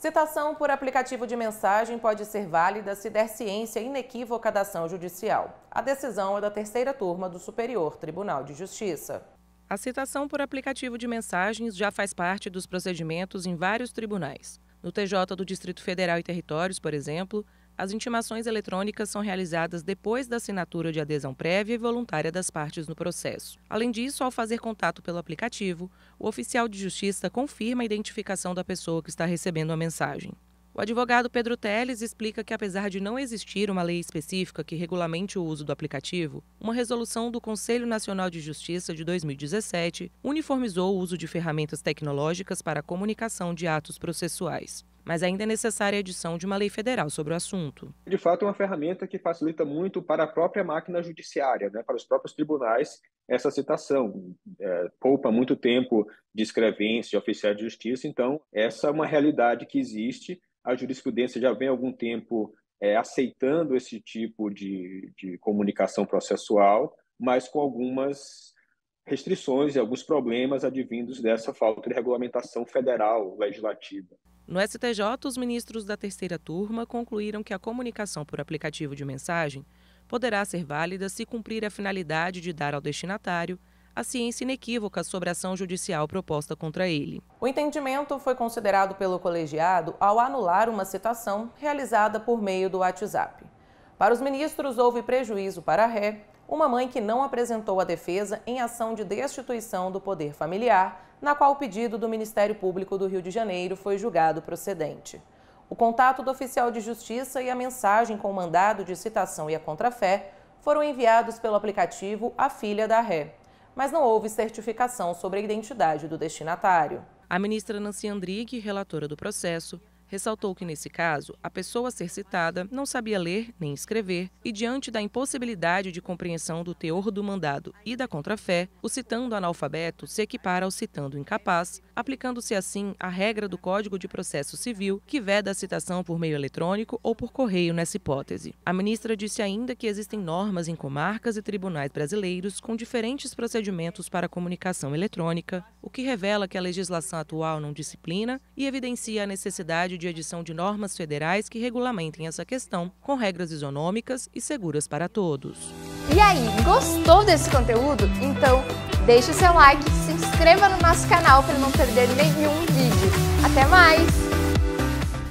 Citação por aplicativo de mensagem pode ser válida se der ciência inequívoca da ação judicial. A decisão é da terceira turma do Superior Tribunal de Justiça. A citação por aplicativo de mensagens já faz parte dos procedimentos em vários tribunais. No TJ do Distrito Federal e Territórios, por exemplo, as intimações eletrônicas são realizadas depois da assinatura de adesão prévia e voluntária das partes no processo. Além disso, ao fazer contato pelo aplicativo, o oficial de justiça confirma a identificação da pessoa que está recebendo a mensagem. O advogado Pedro Teles explica que, apesar de não existir uma lei específica que regulamente o uso do aplicativo, uma resolução do Conselho Nacional de Justiça de 2017 uniformizou o uso de ferramentas tecnológicas para a comunicação de atos processuais mas ainda é necessária a edição de uma lei federal sobre o assunto. De fato, é uma ferramenta que facilita muito para a própria máquina judiciária, né, para os próprios tribunais, essa citação. É, poupa muito tempo de escrevência, de oficial de justiça, então, essa é uma realidade que existe. A jurisprudência já vem há algum tempo é, aceitando esse tipo de, de comunicação processual, mas com algumas restrições e alguns problemas advindos dessa falta de regulamentação federal legislativa. No STJ, os ministros da terceira turma concluíram que a comunicação por aplicativo de mensagem poderá ser válida se cumprir a finalidade de dar ao destinatário a ciência inequívoca sobre a ação judicial proposta contra ele. O entendimento foi considerado pelo colegiado ao anular uma citação realizada por meio do WhatsApp. Para os ministros, houve prejuízo para a ré, uma mãe que não apresentou a defesa em ação de destituição do poder familiar, na qual o pedido do Ministério Público do Rio de Janeiro foi julgado procedente. O contato do oficial de justiça e a mensagem com o mandado de citação e a contrafé foram enviados pelo aplicativo à filha da ré, mas não houve certificação sobre a identidade do destinatário. A ministra Nancy Andrighi, relatora do processo, ressaltou que, nesse caso, a pessoa a ser citada não sabia ler nem escrever e, diante da impossibilidade de compreensão do teor do mandado e da contrafé, o citando analfabeto se equipara ao citando incapaz, aplicando-se assim a regra do Código de Processo Civil que veda a citação por meio eletrônico ou por correio nessa hipótese. A ministra disse ainda que existem normas em comarcas e tribunais brasileiros com diferentes procedimentos para comunicação eletrônica, o que revela que a legislação atual não disciplina e evidencia a necessidade de edição de normas federais que regulamentem essa questão, com regras isonômicas e seguras para todos. E aí, gostou desse conteúdo? Então, deixe o seu like, se inscreva no nosso canal para não perder nenhum vídeo. Até mais!